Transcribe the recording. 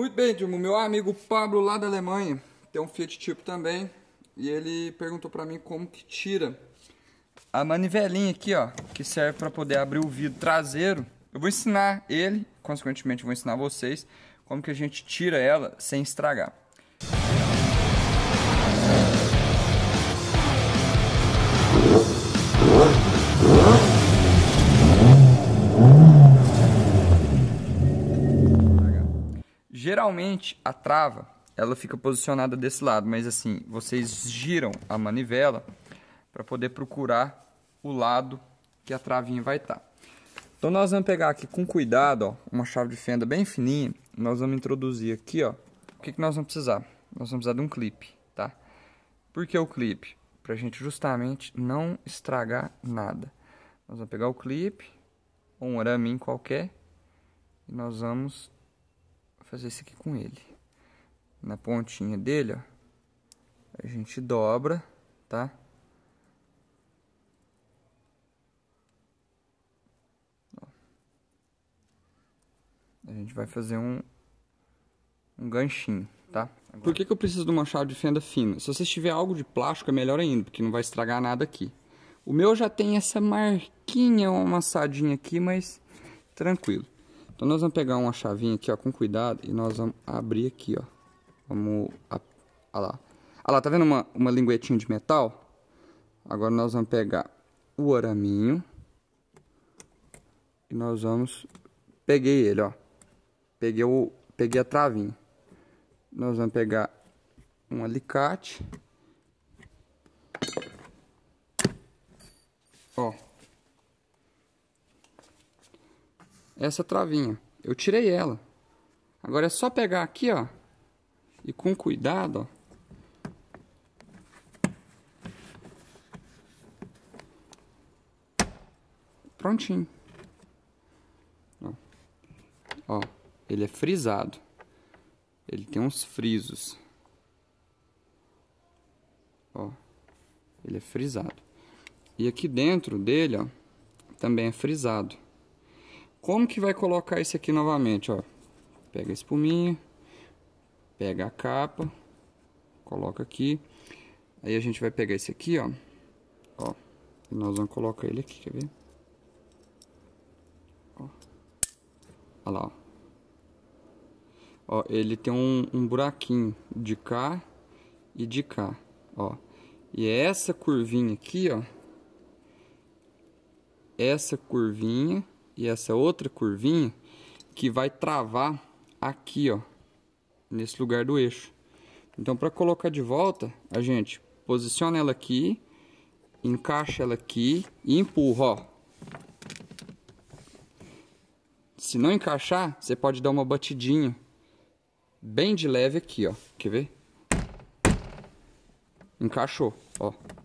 Muito bem, Dilma. Meu amigo Pablo lá da Alemanha tem um Fiat Tipo também. E ele perguntou para mim como que tira a manivelinha aqui, ó, que serve para poder abrir o vidro traseiro. Eu vou ensinar ele, consequentemente vou ensinar vocês como que a gente tira ela sem estragar. Geralmente a trava ela fica posicionada desse lado, mas assim vocês giram a manivela para poder procurar o lado que a travinha vai estar. Tá. Então nós vamos pegar aqui com cuidado, ó, uma chave de fenda bem fininha, nós vamos introduzir aqui, ó. O que, que nós vamos precisar? Nós vamos precisar de um clipe, tá? Por que o clipe? Pra gente justamente não estragar nada. Nós vamos pegar o clipe, um araminho qualquer, e nós vamos fazer isso aqui com ele. Na pontinha dele, ó, a gente dobra, tá? A gente vai fazer um, um ganchinho, tá? Agora. Por que, que eu preciso de um machado de fenda fina? Se você tiver algo de plástico é melhor ainda, porque não vai estragar nada aqui. O meu já tem essa marquinha, amassadinha aqui, mas tranquilo. Então nós vamos pegar uma chavinha aqui, ó, com cuidado e nós vamos abrir aqui, ó. Vamos, Olha lá. Olha lá, tá vendo uma, uma linguetinha de metal? Agora nós vamos pegar o araminho e nós vamos, peguei ele, ó. Peguei, o, peguei a travinha. Nós vamos pegar um alicate. Ó, essa travinha. Eu tirei ela. Agora é só pegar aqui, ó, e com cuidado, ó, Prontinho. Ó. ó, ele é frisado. Ele tem uns frisos. Ó, ele é frisado. E aqui dentro dele, ó, também é frisado. Como que vai colocar isso aqui novamente, ó? Pega a espuminha, pega a capa, coloca aqui. Aí a gente vai pegar esse aqui, ó. Ó, e nós vamos colocar ele aqui, quer ver? Ó. Olha lá, ó. Ó, ele tem um, um buraquinho de cá e de cá, ó. E essa curvinha aqui, ó. Essa curvinha e essa outra curvinha que vai travar aqui, ó, nesse lugar do eixo. Então, para colocar de volta, a gente posiciona ela aqui, encaixa ela aqui e empurra, ó. Se não encaixar, você pode dar uma batidinha bem de leve aqui, ó. Quer ver? Encaixou, ó.